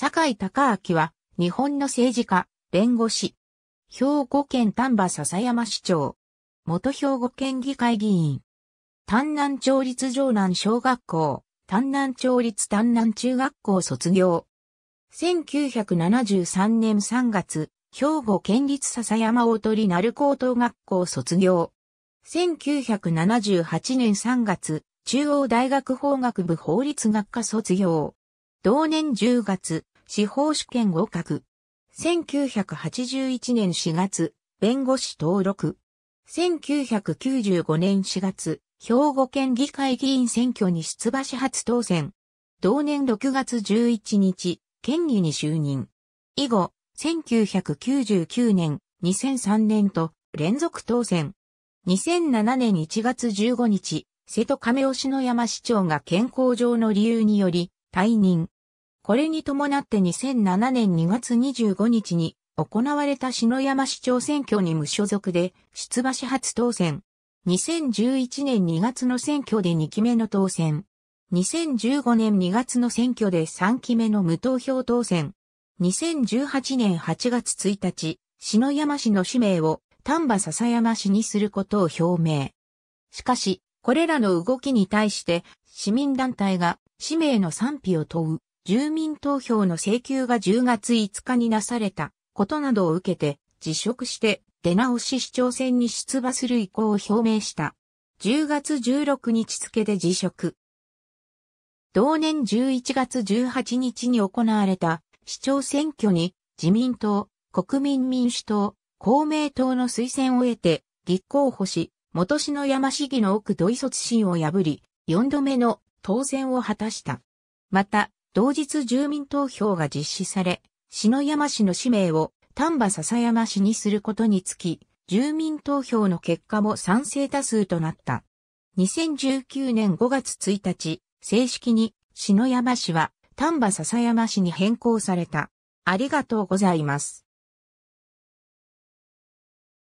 坂井隆明は、日本の政治家、弁護士。兵庫県丹波笹山市長。元兵庫県議会議員。丹南町立城南小学校、丹南町立丹南中学校卒業。1973年3月、兵庫県立笹山大鳥鳴高等学校卒業。1978年3月、中央大学法学部法律学科卒業。同年10月、司法試験合格。1981年4月、弁護士登録。1995年4月、兵庫県議会議員選挙に出馬し初当選。同年6月11日、県議に就任。以後、1999年、2003年と連続当選。2007年1月15日、瀬戸亀吉野山市長が健康上の理由により退任。これに伴って2007年2月25日に行われた篠山市長選挙に無所属で出馬し初当選。2011年2月の選挙で2期目の当選。2015年2月の選挙で3期目の無投票当選。2018年8月1日、篠山市の氏名を丹波笹山市にすることを表明。しかし、これらの動きに対して市民団体が氏名の賛否を問う。住民投票の請求が10月5日になされたことなどを受けて辞職して出直し市長選に出馬する意向を表明した。10月16日付で辞職。同年11月18日に行われた市長選挙に自民党、国民民主党、公明党の推薦を得て立候補し、元の山市議の奥土井卒審を破り、4度目の当選を果たした。また、同日住民投票が実施され、篠山市の氏名を丹波篠山市にすることにつき、住民投票の結果も賛成多数となった。2019年5月1日、正式に篠山市は丹波篠山市に変更された。ありがとうございます。